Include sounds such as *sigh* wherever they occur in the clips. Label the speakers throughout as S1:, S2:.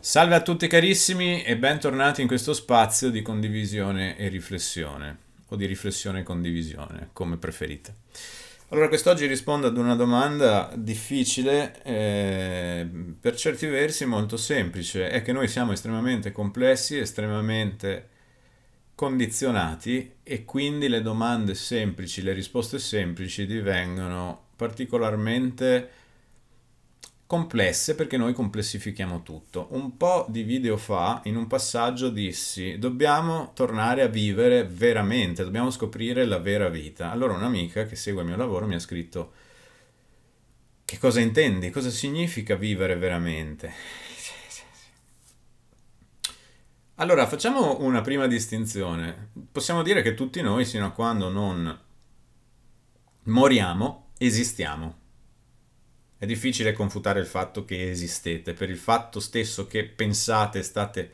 S1: Salve a tutti carissimi e bentornati in questo spazio di condivisione e riflessione, o di riflessione e condivisione, come preferite. Allora, quest'oggi rispondo ad una domanda difficile, eh, per certi versi molto semplice, è che noi siamo estremamente complessi, estremamente condizionati e quindi le domande semplici, le risposte semplici divengono particolarmente complesse perché noi complessifichiamo tutto. Un po' di video fa, in un passaggio, dissi dobbiamo tornare a vivere veramente, dobbiamo scoprire la vera vita. Allora un'amica che segue il mio lavoro mi ha scritto che cosa intendi, cosa significa vivere veramente? Allora, facciamo una prima distinzione. Possiamo dire che tutti noi, sino a quando non moriamo, esistiamo. È difficile confutare il fatto che esistete, per il fatto stesso che pensate, state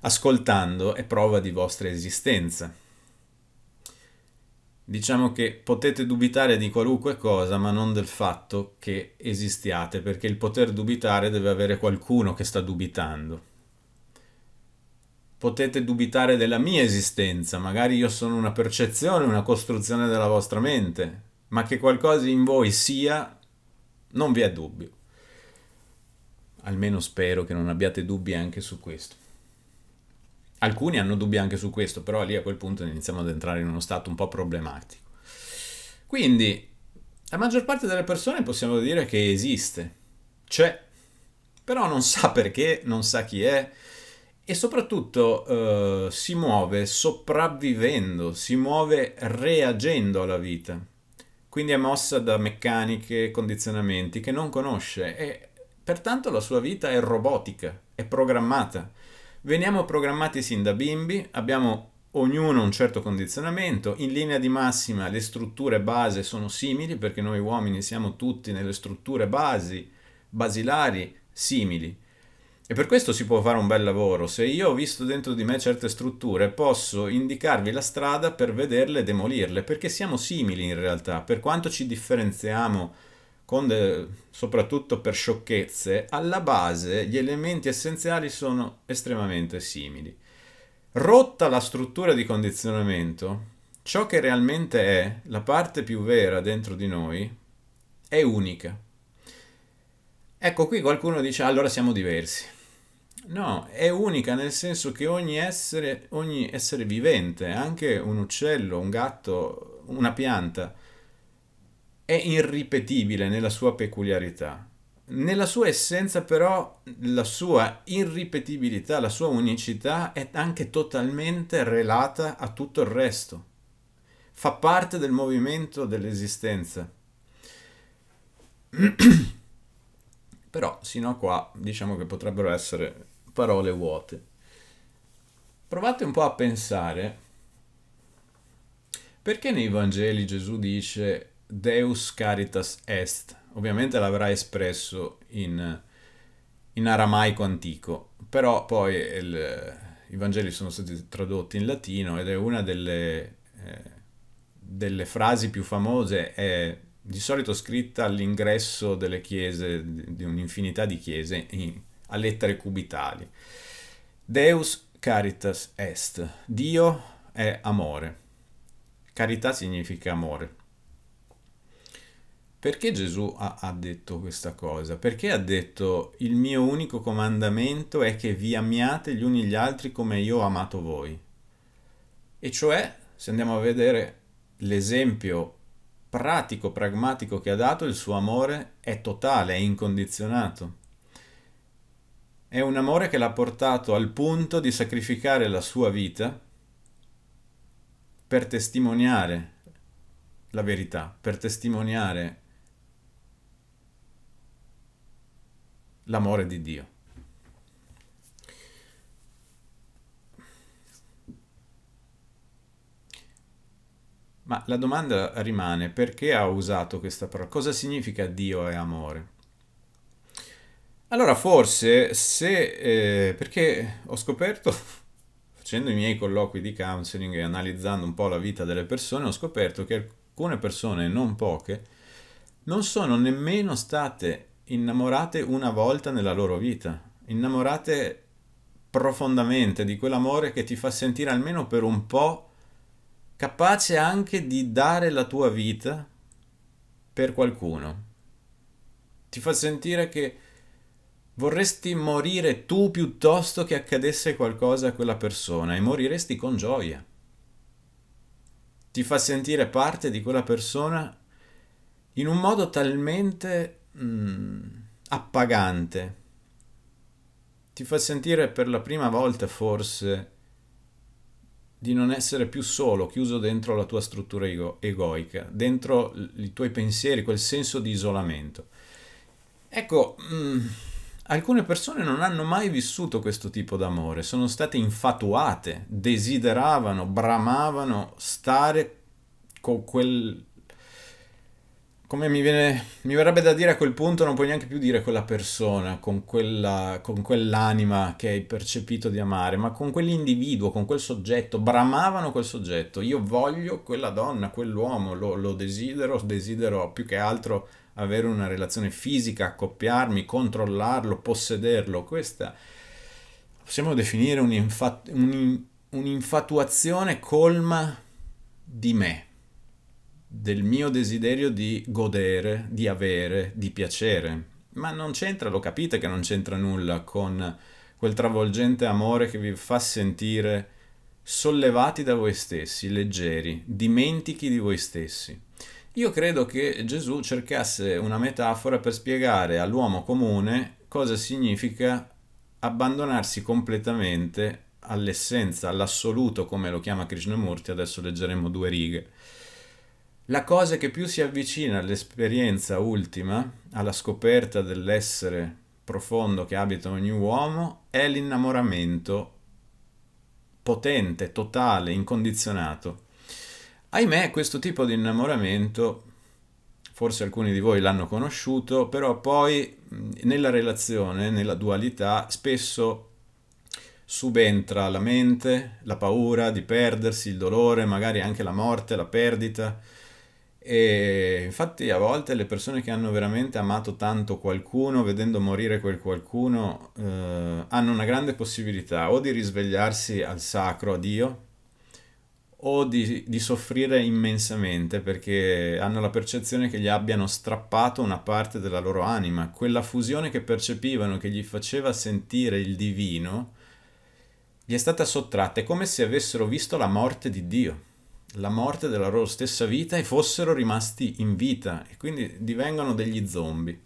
S1: ascoltando, è prova di vostra esistenza. Diciamo che potete dubitare di qualunque cosa, ma non del fatto che esistiate, perché il poter dubitare deve avere qualcuno che sta dubitando. Potete dubitare della mia esistenza, magari io sono una percezione, una costruzione della vostra mente, ma che qualcosa in voi sia non vi è dubbio. Almeno spero che non abbiate dubbi anche su questo. Alcuni hanno dubbi anche su questo, però lì a quel punto iniziamo ad entrare in uno stato un po' problematico. Quindi, la maggior parte delle persone possiamo dire che esiste, c'è, però non sa *laughs* perché, non sa chi è e soprattutto eh, si muove sopravvivendo, si muove reagendo alla vita quindi è mossa da meccaniche, condizionamenti che non conosce e pertanto la sua vita è robotica, è programmata. Veniamo programmati sin da bimbi, abbiamo ognuno un certo condizionamento, in linea di massima le strutture base sono simili perché noi uomini siamo tutti nelle strutture basi, basilari, simili e per questo si può fare un bel lavoro. Se io ho visto dentro di me certe strutture, posso indicarvi la strada per vederle e demolirle, perché siamo simili in realtà, per quanto ci differenziamo de... soprattutto per sciocchezze, alla base gli elementi essenziali sono estremamente simili. Rotta la struttura di condizionamento, ciò che realmente è, la parte più vera dentro di noi, è unica. Ecco qui qualcuno dice ah, allora siamo diversi. No, è unica nel senso che ogni essere, ogni essere vivente, anche un uccello, un gatto, una pianta, è irripetibile nella sua peculiarità. Nella sua essenza però la sua irripetibilità, la sua unicità è anche totalmente relata a tutto il resto. Fa parte del movimento dell'esistenza. *clears throat* però sino a qua diciamo che potrebbero essere parole vuote. Provate un po' a pensare perché nei Vangeli Gesù dice Deus caritas est? Ovviamente l'avrà espresso in, in aramaico antico, però poi il, i Vangeli sono stati tradotti in latino ed è una delle, eh, delle frasi più famose, è di solito scritta all'ingresso delle chiese, di un'infinità di chiese in, a lettere cubitali. Deus caritas est, Dio è amore. Carità significa amore. Perché Gesù ha, ha, detto questa cosa? Perché ha detto il mio unico comandamento è che vi amiate gli uni gli altri come io ho amato voi. E cioè, se andiamo a vedere l'esempio pratico, pragmatico che ha dato, il suo amore è totale, è incondizionato. È un amore che l'ha portato al punto di sacrificare la sua vita per testimoniare la verità, per testimoniare l'amore di Dio. Ma la domanda rimane perché ha usato questa parola? Cosa significa Dio è amore? Allora forse se... Eh, perché ho scoperto, *laughs* facendo i miei colloqui di counseling e analizzando un po' la vita delle persone, ho scoperto che alcune persone, non poche, non sono nemmeno state innamorate una volta nella loro vita, innamorate profondamente di quell'amore che ti fa sentire almeno per un po' capace anche di dare la tua vita per qualcuno. Ti fa sentire che Vorresti morire tu piuttosto che accadesse qualcosa a quella persona e moriresti con gioia. Ti fa sentire parte di quella persona in un modo talmente mh, mm, appagante. Ti fa sentire per la prima volta forse di non essere più solo, chiuso dentro la tua struttura ego- egoica, dentro i tuoi pensieri, quel senso di isolamento. Ecco... Mh, mm, Alcune persone non hanno mai vissuto questo tipo d'amore, sono state infatuate, desideravano, bramavano stare con quel... come mi viene... mi verrebbe da dire a quel punto non puoi neanche più dire quella persona, con, quella, con quell'anima che hai percepito di amare, ma con quell'individuo, con quel soggetto, bramavano quel soggetto, io voglio quella donna, quell'uomo, lo, lo desidero, desidero più che altro avere una relazione fisica, accoppiarmi, controllarlo, possederlo. Questa possiamo definire un'infat- un, un'infatuazione colma di me, del mio desiderio di godere, di avere, di piacere. Ma non c'entra, lo capite che non c'entra nulla con quel travolgente amore che vi fa sentire sollevati da voi stessi, leggeri, dimentichi di voi stessi. Io credo che Gesù cercasse una metafora per spiegare all'uomo comune cosa significa abbandonarsi completamente all'essenza, all'assoluto, come lo chiama Krishnamurti, adesso leggeremo due righe. La cosa che più si avvicina all'esperienza ultima, alla scoperta dell'essere profondo che abita ogni uomo, è l'innamoramento potente, totale, incondizionato Ahimè, questo tipo di innamoramento, forse alcuni di voi l'hanno conosciuto, però poi nella relazione, nella dualità, spesso subentra la mente, la paura di perdersi, il dolore, magari anche la morte, la perdita. E infatti a volte le persone che hanno veramente amato tanto qualcuno, vedendo morire quel qualcuno, eh, hanno una grande possibilità o di risvegliarsi al sacro, a Dio, o di, di, soffrire immensamente perché hanno la percezione che gli abbiano strappato una parte della loro anima, quella fusione che percepivano, che gli faceva sentire il divino, gli è stata sottratta, è come se avessero visto la morte di Dio, la morte della loro stessa vita e fossero rimasti in vita e quindi divengono degli zombie.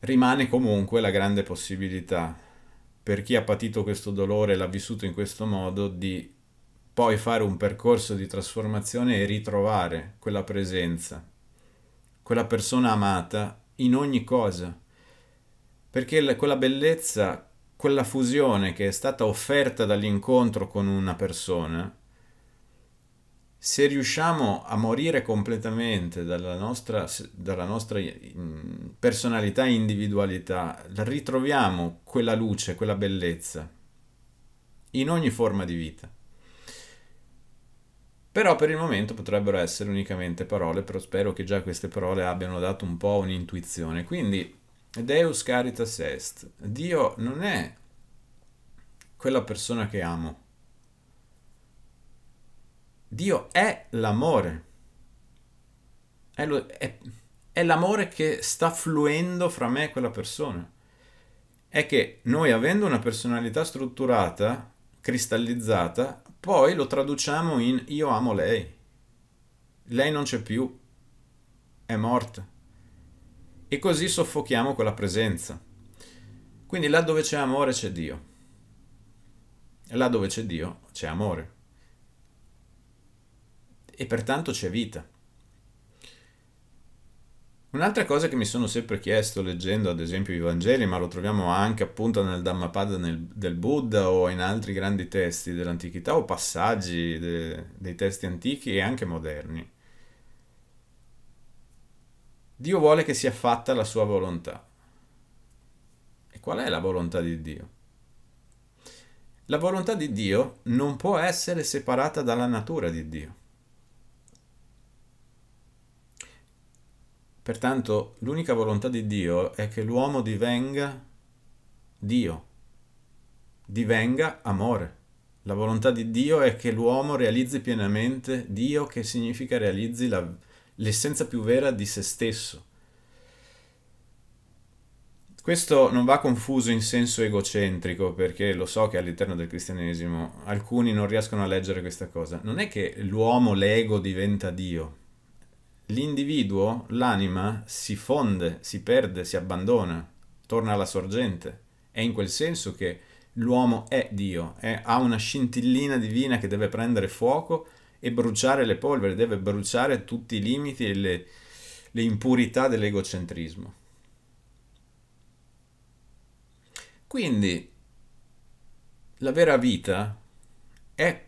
S1: Rimane comunque la grande possibilità per chi ha patito questo dolore e l'ha vissuto in questo modo, di poi fare un percorso di trasformazione e ritrovare quella presenza, quella persona amata in ogni cosa. Perché la, quella bellezza, quella fusione che è stata offerta dall'incontro con una persona, se riusciamo a morire completamente dalla nostra, dalla nostra, mm, personalità e individualità, ritroviamo quella luce, quella bellezza in ogni forma di vita. Però per il momento potrebbero essere unicamente parole, però spero che già queste parole abbiano dato un po' un'intuizione. Quindi, Deus caritas est. Dio non è quella persona che amo Dio è l'amore. È, lo, è, è l'amore che sta fluendo fra me e quella persona. È che noi avendo una personalità strutturata, cristallizzata, poi lo traduciamo in io amo lei. Lei non c'è più, è morta. E così soffochiamo quella presenza. Quindi là dove c'è amore c'è Dio. E là dove c'è Dio c'è amore e pertanto c'è vita. Un'altra cosa che mi sono sempre chiesto leggendo ad esempio i Vangeli, ma lo troviamo anche appunto nel Dhammapada nel, del Buddha o in altri grandi testi dell'antichità o passaggi de, dei testi antichi e anche moderni. Dio vuole che sia fatta la sua volontà. E qual è la volontà di Dio? La volontà di Dio non può essere separata dalla natura di Dio. Pertanto l'unica volontà di Dio è che l'uomo divenga Dio, divenga amore. La volontà di Dio è che l'uomo realizzi pienamente Dio, che significa realizzi la, l'essenza più vera di se stesso. Questo non va confuso in senso egocentrico, perché lo so che all'interno del cristianesimo alcuni non riescono a leggere questa cosa. Non è che l'uomo, l'ego diventa Dio, l'individuo, l'anima, si fonde, si perde, si abbandona, torna alla sorgente. È in quel senso che l'uomo è Dio, è, ha una scintillina divina che deve prendere fuoco e bruciare le polvere, deve bruciare tutti i limiti e le, le impurità dell'egocentrismo. Quindi la vera vita è,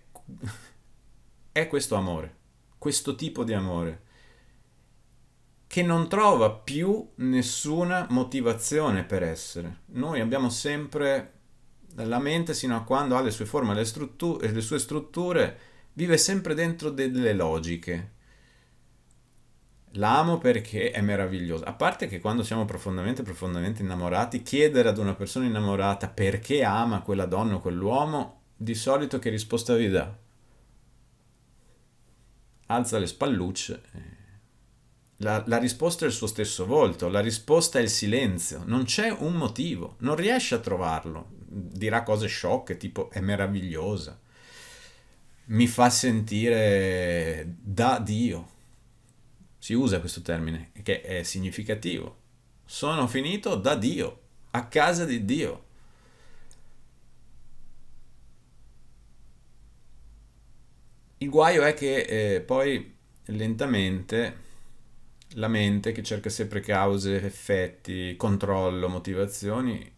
S1: è questo amore, questo tipo di amore che non trova più nessuna motivazione per essere. Noi abbiamo sempre la mente, sino a quando ha le sue forme le, le sue strutture, vive sempre dentro delle logiche. L'amo perché è meraviglioso. A parte che quando siamo profondamente, profondamente innamorati, chiedere ad una persona innamorata perché ama quella donna o quell'uomo, di solito che risposta vi dà? Alza le spallucce. La, la, risposta è il suo stesso volto, la risposta è il silenzio, non c'è un motivo, non riesce a trovarlo, dirà cose sciocche tipo è meravigliosa, mi fa sentire da Dio, si usa questo termine che è significativo, sono finito da Dio, a casa di Dio. Il guaio è che eh, poi lentamente la mente che cerca sempre cause, effetti, controllo, motivazioni,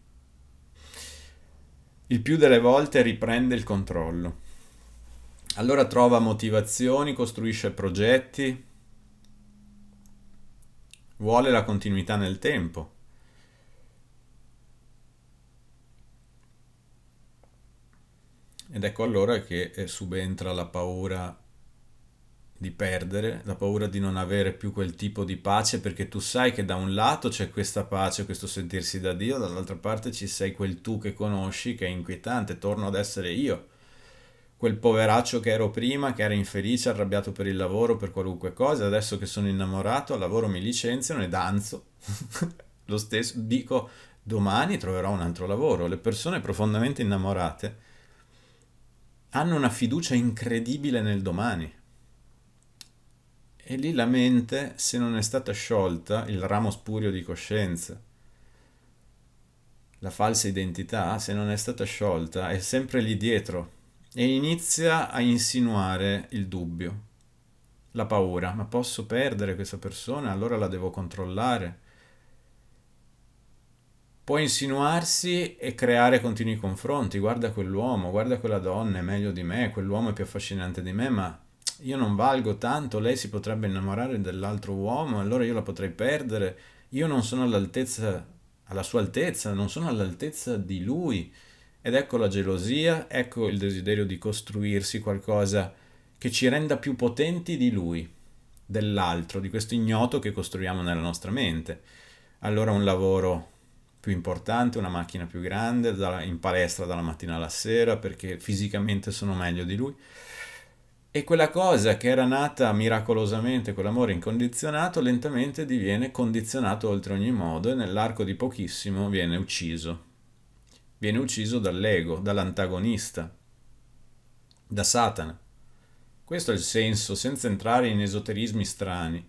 S1: il più delle volte riprende il controllo. Allora trova motivazioni, costruisce progetti, vuole la continuità nel tempo. Ed ecco allora che eh, subentra la paura di perdere, la paura di non avere più quel tipo di pace perché tu sai che da un lato c'è questa pace, questo sentirsi da Dio, dall'altra parte ci sei quel tu che conosci che è inquietante, torno ad essere io, quel poveraccio che ero prima, che era infelice, arrabbiato per il lavoro, per qualunque cosa, adesso che sono innamorato, al lavoro mi licenziano e danzo. *laughs* Lo stesso, dico domani troverò un altro lavoro. Le persone profondamente innamorate hanno una fiducia incredibile nel domani e lì la mente, se non è stata sciolta, il ramo spurio di coscienza, la falsa identità, se non è stata sciolta, è sempre lì dietro e inizia a insinuare il dubbio, la paura, ma posso perdere questa persona, allora la devo controllare. Può insinuarsi e creare continui confronti, guarda quell'uomo, guarda quella donna, è meglio di me, quell'uomo è più affascinante di me, ma io non valgo tanto, lei si potrebbe innamorare dell'altro uomo, allora io la potrei perdere, io non sono all'altezza, alla sua altezza, non sono all'altezza di lui. Ed ecco la gelosia, ecco il desiderio di costruirsi qualcosa che ci renda più potenti di lui, dell'altro, di questo ignoto che costruiamo nella nostra mente. Allora un lavoro più importante, una macchina più grande, in palestra dalla mattina alla sera perché fisicamente sono meglio di lui e quella cosa che era nata miracolosamente con l'amore incondizionato lentamente diviene condizionato oltre ogni modo e nell'arco di pochissimo viene ucciso. Viene ucciso dall'ego, dall'antagonista, da Satana. Questo è il senso, senza entrare in esoterismi strani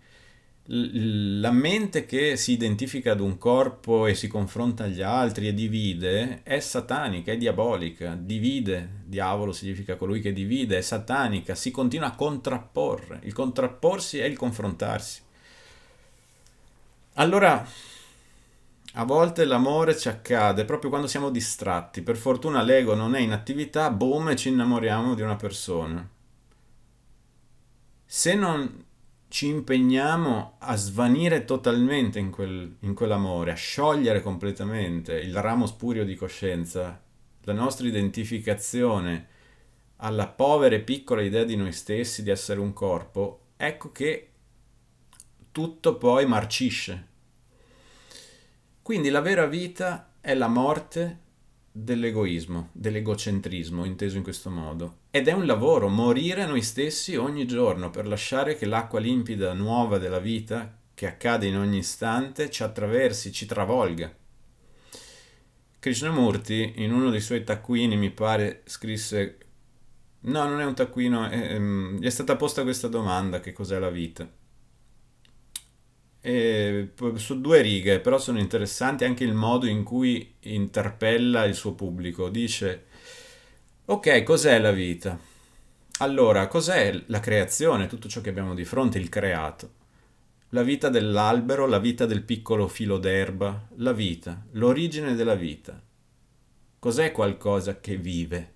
S1: la mente che si identifica ad un corpo e si confronta agli altri e divide è satanica, è diabolica, divide, diavolo significa colui che divide, è satanica, si continua a contrapporre, il contrapporsi è il confrontarsi. Allora, a volte l'amore ci accade proprio quando siamo distratti, per fortuna l'ego non è in attività, boom, e ci innamoriamo di una persona. Se non ci impegniamo a svanire totalmente in, quel, in quell'amore, a sciogliere completamente il ramo spurio di coscienza, la nostra identificazione alla povera e piccola idea di noi stessi, di essere un corpo, ecco che tutto poi marcisce. Quindi la vera vita è la morte dell'egoismo, dell'egocentrismo, inteso in questo modo. Ed è un lavoro, morire noi stessi ogni giorno per lasciare che l'acqua limpida nuova della vita, che accade in ogni istante, ci attraversi, ci travolga. Krishnamurti, in uno dei suoi taccuini, mi pare, scrisse... No, non è un taccuino, è, è, ehm, è stata posta questa domanda, che cos'è la vita? su due righe, però sono interessanti anche il modo in cui interpella il suo pubblico. Dice, ok, cos'è la vita? Allora, cos'è la creazione, tutto ciò che abbiamo di fronte, il creato? La vita dell'albero, la vita del piccolo filo d'erba, la vita, l'origine della vita. Cos'è qualcosa che vive?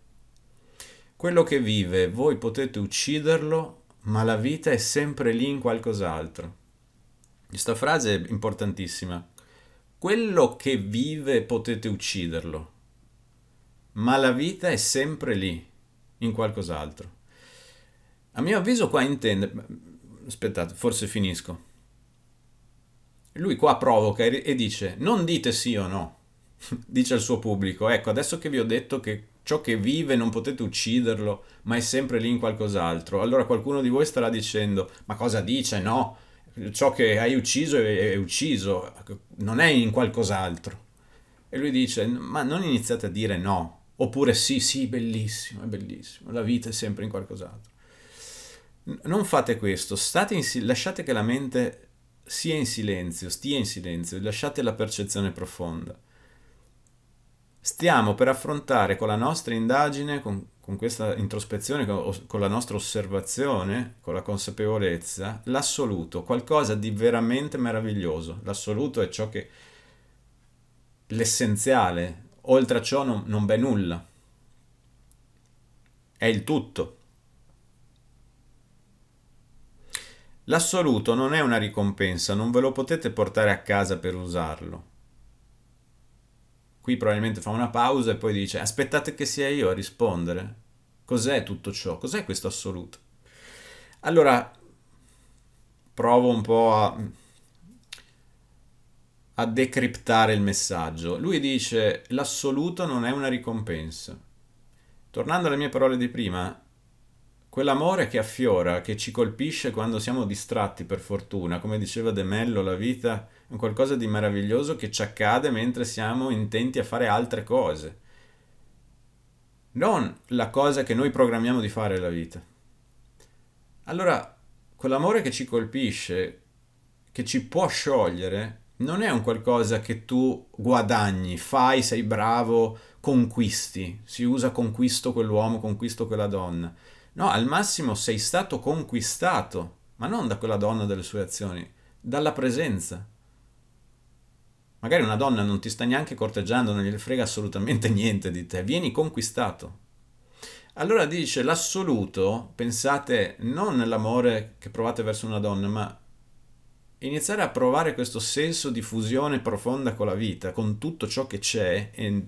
S1: Quello che vive, voi potete ucciderlo, ma la vita è sempre lì in qualcos'altro. Questa frase è importantissima. Quello che vive potete ucciderlo, ma la vita è sempre lì, in qualcos'altro. A mio avviso qua intende... Aspettate, forse finisco. Lui qua provoca e dice non dite sì o no, *laughs* dice al suo pubblico, ecco adesso che vi ho detto che ciò che vive non potete ucciderlo, ma è sempre lì in qualcos'altro, allora qualcuno di voi starà dicendo ma cosa dice no? ciò che hai ucciso è, ucciso, non è in qualcos'altro. E lui dice, ma non iniziate a dire no, oppure sì, sì, bellissimo, è bellissimo, la vita è sempre in qualcos'altro. Non fate questo, in, lasciate che la mente sia in silenzio, stia in silenzio, lasciate la percezione profonda. Stiamo per affrontare con la nostra indagine, con con questa introspezione, con, la nostra osservazione, con la consapevolezza, l'assoluto, qualcosa di veramente meraviglioso. L'assoluto è ciò che l'essenziale, oltre a ciò non, non v'è nulla. È il tutto. L'assoluto non è una ricompensa, non ve lo potete portare a casa per usarlo Qui probabilmente fa una pausa e poi dice aspettate che sia io a rispondere. Cos'è tutto ciò? Cos'è questo assoluto? Allora, provo un po' a, a decriptare il messaggio. Lui dice l'assoluto non è una ricompensa. Tornando alle mie parole di prima, quell'amore che affiora, che ci colpisce quando siamo distratti per fortuna, come diceva De Mello, la vita un qualcosa di meraviglioso che ci accade mentre siamo intenti a fare altre cose. Non la cosa che noi programmiamo di fare la vita. Allora, quell'amore che ci colpisce, che ci può sciogliere, non è un qualcosa che tu guadagni, fai, sei bravo, conquisti. Si usa conquisto quell'uomo, conquisto quella donna. No, al massimo sei stato conquistato, ma non da quella donna dalle sue azioni, dalla presenza, Magari una donna non ti sta neanche corteggiando, non gliene frega assolutamente *laughs* niente di te, vieni conquistato. Allora dice l'assoluto, pensate non nell'amore che provate verso una donna, ma iniziare a provare questo senso di fusione profonda con la vita, con tutto ciò che c'è e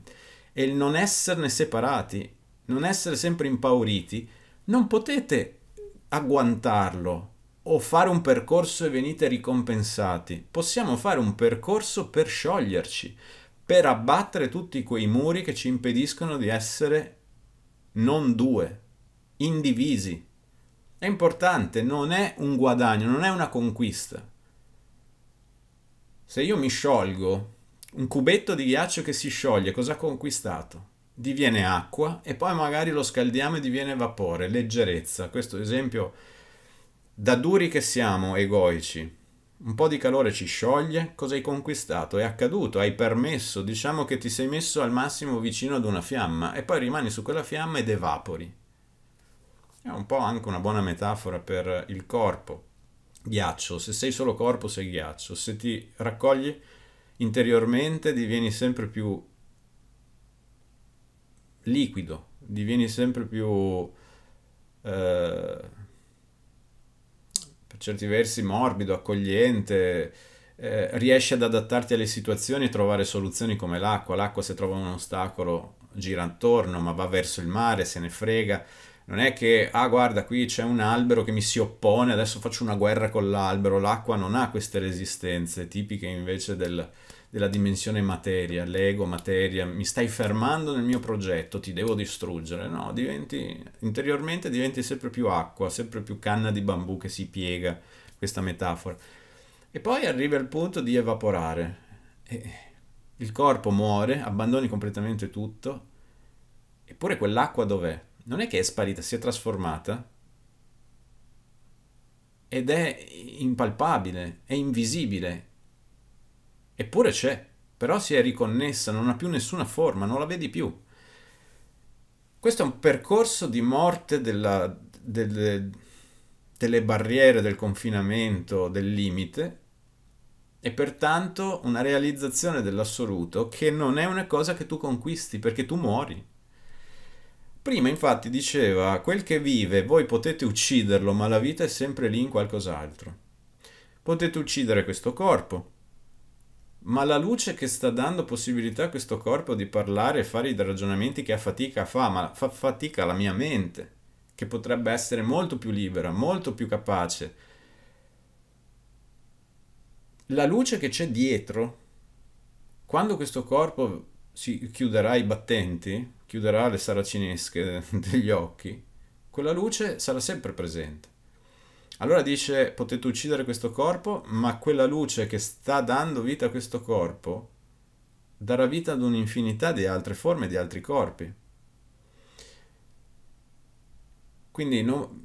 S1: il non esserne separati, non essere sempre impauriti, non potete agguantarlo o fare un percorso e venite ricompensati, possiamo fare un percorso per scioglierci, per abbattere tutti quei muri che ci impediscono di essere non due, indivisi. È importante, non è un guadagno, non è una conquista. Se io mi sciolgo, un cubetto di ghiaccio che si scioglie, cosa ha conquistato? Diviene acqua e poi magari lo scaldiamo e diviene vapore, leggerezza. Questo esempio da duri che siamo, egoici. Un po' di calore ci scioglie, cosa hai conquistato? È accaduto, hai permesso, diciamo che ti sei messo al massimo vicino ad una fiamma e poi rimani su quella fiamma ed evapori. È un po' anche una buona metafora per il corpo. Ghiaccio, se sei solo corpo sei ghiaccio, se ti raccogli interiormente divieni sempre più liquido, divieni sempre più eh, per certi versi morbido, accogliente, eh, riesci ad adattarti alle situazioni e trovare soluzioni come l'acqua. L'acqua se trova un ostacolo gira attorno, ma va verso il mare, se ne frega. Non è che, ah guarda, qui c'è un albero che mi si oppone, adesso faccio una guerra con l'albero. L'acqua non ha queste resistenze tipiche invece del, della dimensione materia, l'ego materia, mi stai fermando nel mio progetto, ti devo distruggere, no, diventi, interiormente diventi sempre più acqua, sempre più canna di bambù che si piega, questa metafora. E poi arrivi al punto di evaporare, e il corpo muore, abbandoni completamente tutto, eppure quell'acqua dov'è? Non è che è sparita, si è trasformata ed è impalpabile, è invisibile, Eppure c'è, però si è riconnessa, non ha più nessuna forma, non la vedi più. Questo è un percorso di morte della, delle, delle barriere, del confinamento, del limite, e pertanto una realizzazione dell'assoluto che non è una cosa che tu conquisti perché tu muori. Prima infatti diceva quel che vive voi potete ucciderlo ma la vita è sempre lì in qualcos'altro. Potete uccidere questo corpo, ma la luce che sta dando possibilità a questo corpo di parlare e fare i ragionamenti che a fatica fa, ma fa fatica la mia mente, che potrebbe essere molto più libera, molto più capace. La luce che c'è dietro, quando questo corpo si chiuderà i battenti, chiuderà le saracinesche *laughs* degli occhi, quella luce sarà sempre presente. Allora dice potete uccidere questo corpo, ma quella luce che sta dando vita a questo corpo darà vita ad un'infinità di altre forme, di altri corpi. Quindi no,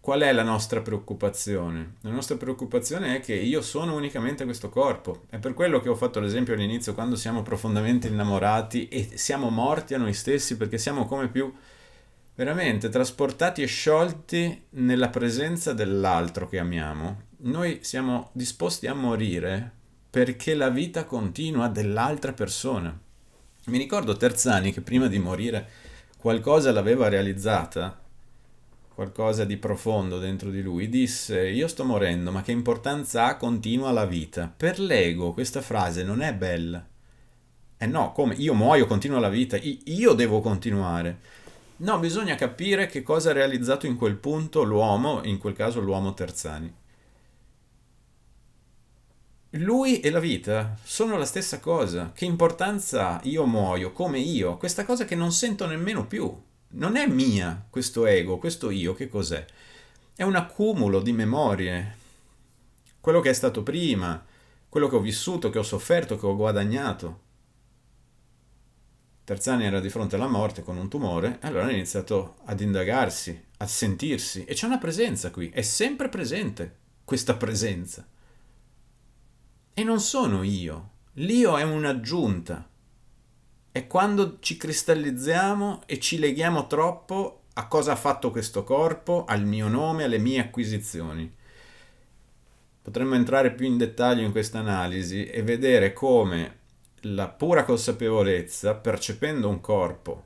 S1: qual è la nostra preoccupazione? La nostra preoccupazione è che io sono unicamente questo corpo. È per quello che ho fatto l'esempio all'inizio quando siamo profondamente innamorati e siamo morti a noi stessi perché siamo come più veramente trasportati e sciolti nella presenza dell'altro che amiamo. Noi siamo disposti a morire perché la vita continua dell'altra persona. Mi ricordo Terzani che prima di morire qualcosa l'aveva realizzata, qualcosa di profondo dentro di lui, disse io sto morendo ma che importanza ha continua la vita. Per l'ego questa frase non è bella. Eh no, come? Io muoio, continua la vita, io devo continuare. No, bisogna capire che cosa ha realizzato in quel punto l'uomo, in quel caso l'uomo Terzani. Lui e la vita sono la stessa cosa. Che importanza io muoio, come io, questa cosa che non sento nemmeno più. Non è mia questo ego, questo io, che cos'è? È un accumulo di memorie. Quello che è stato prima, quello che ho vissuto, che ho sofferto, che ho guadagnato. Terzani era di fronte alla morte con un tumore, allora ha iniziato ad indagarsi, a sentirsi, e c'è una presenza qui, è sempre presente questa presenza. E non sono io, l'io è un'aggiunta, è quando ci cristallizziamo e ci leghiamo troppo a cosa ha fatto questo corpo, al mio nome, alle mie acquisizioni. Potremmo entrare più in dettaglio in questa analisi e vedere come la pura consapevolezza, percependo un corpo,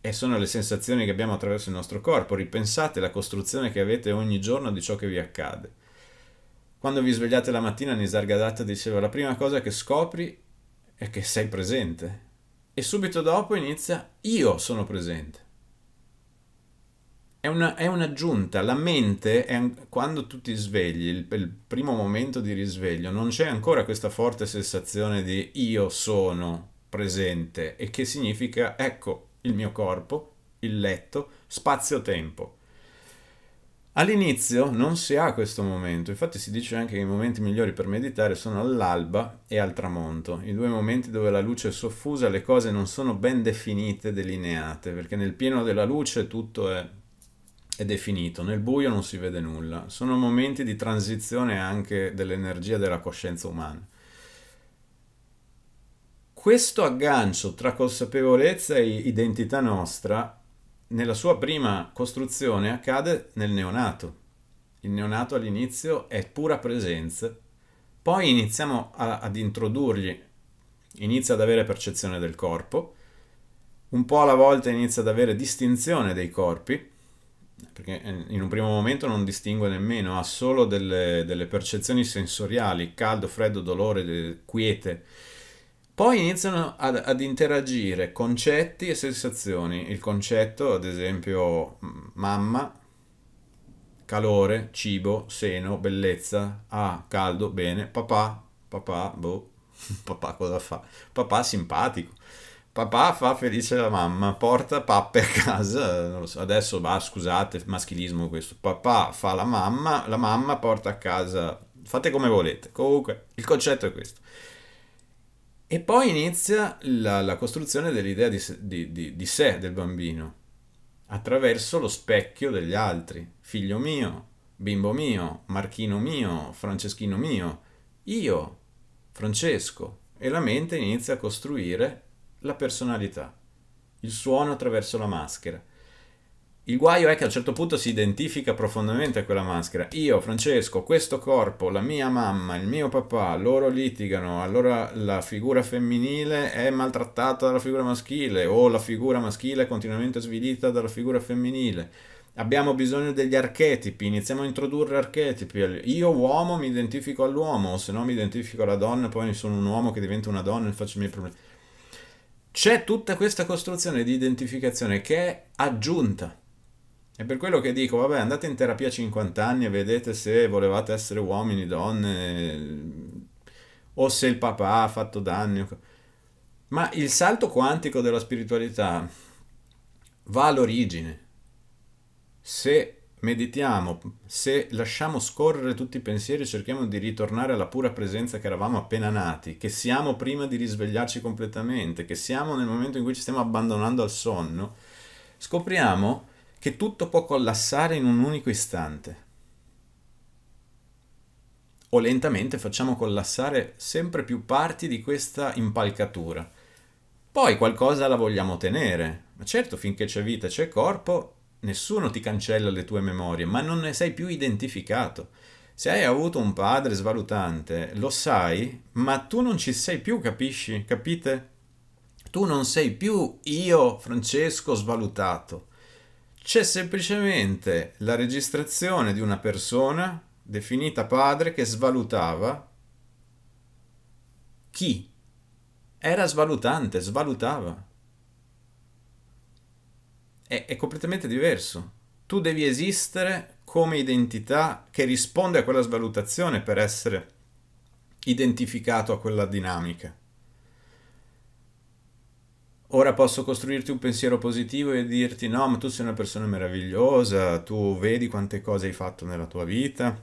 S1: e sono le sensazioni che abbiamo attraverso il nostro corpo, ripensate la costruzione che avete ogni giorno di ciò che vi accade. Quando vi svegliate la mattina, Nisargadatta diceva, la prima cosa che scopri è che sei presente. E subito dopo inizia, io sono presente. È, una, è un'aggiunta, la mente, è, quando tu ti svegli, il, il primo momento di risveglio, non c'è ancora questa forte sensazione di io sono presente e che significa ecco il mio corpo, il letto, spazio-tempo. All'inizio non si ha questo momento, infatti si dice anche che i momenti migliori per meditare sono all'alba e al tramonto, i due momenti dove la luce è soffusa, le cose non sono ben definite, delineate, perché nel pieno della luce tutto è ed è finito, nel buio non si vede nulla. Sono momenti di transizione anche dell'energia della coscienza umana. Questo aggancio tra consapevolezza e identità nostra, nella sua prima costruzione, accade nel neonato. Il neonato all'inizio è pura presenza, poi iniziamo a, ad introdurgli, inizia ad avere percezione del corpo, un po' alla volta inizia ad avere distinzione dei corpi, perché in un primo momento non distingue nemmeno, ha solo delle, delle percezioni sensoriali, caldo, freddo, dolore, quiete. Poi iniziano ad, ad, interagire concetti e sensazioni. Il concetto, ad esempio, mamma, calore, cibo, seno, bellezza, ah, caldo, bene, papà, papà, boh, *laughs* papà cosa fa? Papà simpatico. Papà fa felice la mamma, porta pappe a casa, non lo so, adesso va, ah, scusate, maschilismo questo. Papà fa la mamma, la mamma porta a casa, fate come volete. Comunque, il concetto è questo. E poi inizia la, la costruzione dell'idea di, di, di, di, sé del bambino attraverso lo specchio degli altri. Figlio mio, bimbo mio, Marchino mio, Franceschino mio, io, Francesco. E la mente inizia a costruire la personalità, il suono attraverso la maschera. Il guaio è che a un certo punto si identifica profondamente a quella maschera. Io, Francesco, questo corpo, la mia mamma, il mio papà, loro litigano, allora la figura femminile è maltrattata dalla figura maschile o la figura maschile è continuamente svilita dalla figura femminile. Abbiamo bisogno degli archetipi, iniziamo a introdurre archetipi. Io uomo mi identifico all'uomo, se no mi identifico alla donna, poi sono un uomo che diventa una donna e faccio i miei problemi c'è tutta questa costruzione di identificazione che è aggiunta. È per quello che dico, vabbè, andate in terapia a 50 anni e vedete se volevate essere uomini, donne, o se il papà ha fatto danni. Ma il salto quantico della spiritualità va all'origine. Se meditiamo, se lasciamo scorrere tutti i pensieri, e cerchiamo di ritornare alla pura presenza che eravamo appena nati, che siamo prima di risvegliarci completamente, che siamo nel momento in cui ci stiamo abbandonando al sonno, scopriamo che tutto può collassare in un unico istante. O lentamente facciamo collassare sempre più parti di questa impalcatura. Poi qualcosa la vogliamo tenere, ma certo finché c'è vita e c'è corpo, nessuno ti cancella le tue memorie, ma non ne sei più identificato. Se hai avuto un padre svalutante, lo sai, ma tu non ci sei più, capisci? Capite? Tu non sei più io, Francesco, svalutato. C'è semplicemente la registrazione di una persona definita padre che svalutava chi era svalutante, svalutava è, è completamente diverso. Tu devi esistere come identità che risponde a quella svalutazione per essere identificato a quella dinamica. Ora posso costruirti un pensiero positivo e dirti no, ma tu sei una persona meravigliosa, tu vedi quante cose hai fatto nella tua vita,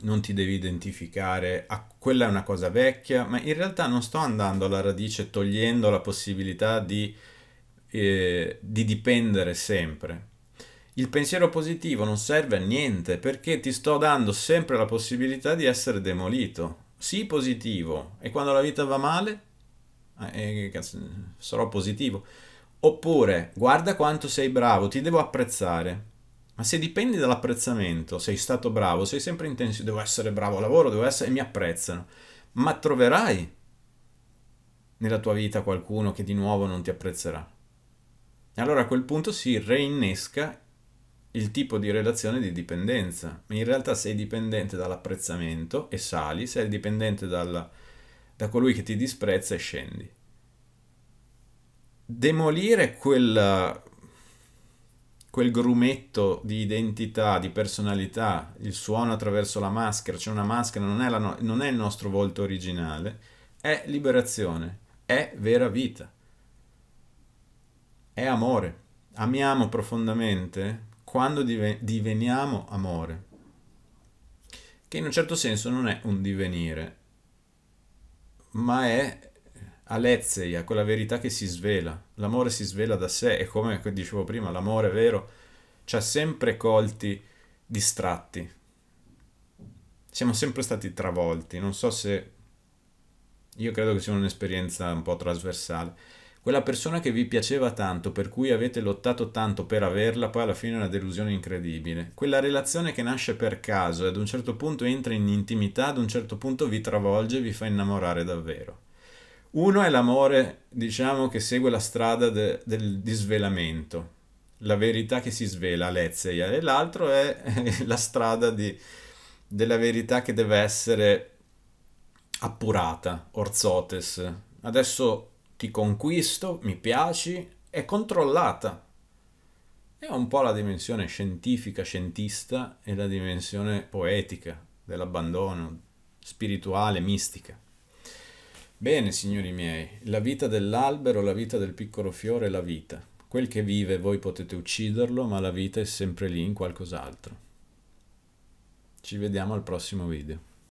S1: non ti devi identificare a quella è una cosa vecchia, ma in realtà non sto andando alla radice togliendo la possibilità di eh, di dipendere sempre. Il pensiero positivo non serve a niente perché ti sto dando sempre la possibilità di essere demolito. Sii positivo e quando la vita va male ah, eh, cazzo, sarò positivo. Oppure guarda quanto sei bravo, ti devo apprezzare. Ma se dipendi dall'apprezzamento, sei stato bravo, sei sempre intenso, devo essere bravo al lavoro, devo essere... e mi apprezzano. Ma troverai nella tua vita qualcuno che di nuovo non ti apprezzerà allora a quel punto si reinnesca il tipo di relazione di dipendenza. In realtà sei dipendente dall'apprezzamento e sali, sei dipendente dalla, da colui che ti disprezza e scendi. Demolire quel, quel grumetto di identità, di personalità, il suono attraverso la maschera, c'è cioè una maschera, non è, no non è il nostro volto originale, è liberazione, è vera vita è amore. Amiamo profondamente quando dive- diveniamo amore, che in un certo senso non è un divenire, ma è aletheia, quella verità che si svela. L'amore si svela da sé e come dicevo prima, l'amore vero ci ha sempre colti distratti. Siamo sempre stati travolti, non so se... Io credo che sia un'esperienza un po' trasversale quella persona che vi piaceva tanto, per cui avete lottato tanto per averla, poi alla fine è una delusione incredibile. Quella relazione che nasce per caso e ad un certo punto entra in intimità, ad un certo punto vi travolge e vi fa innamorare davvero. Uno è l'amore, diciamo, che segue la strada de, del disvelamento, la verità che si svela, Lezzeia, e l'altro è *laughs* la strada di, della verità che deve essere appurata, Orzotes. Adesso ti conquisto, mi piaci, è controllata. È un po' la dimensione scientifica, scientista e la dimensione poetica dell'abbandono spirituale, mistica. Bene, signori miei, la vita dell'albero, la vita del piccolo fiore è la vita. Quel che vive voi potete ucciderlo, ma la vita è sempre lì in qualcos'altro. Ci vediamo al prossimo video.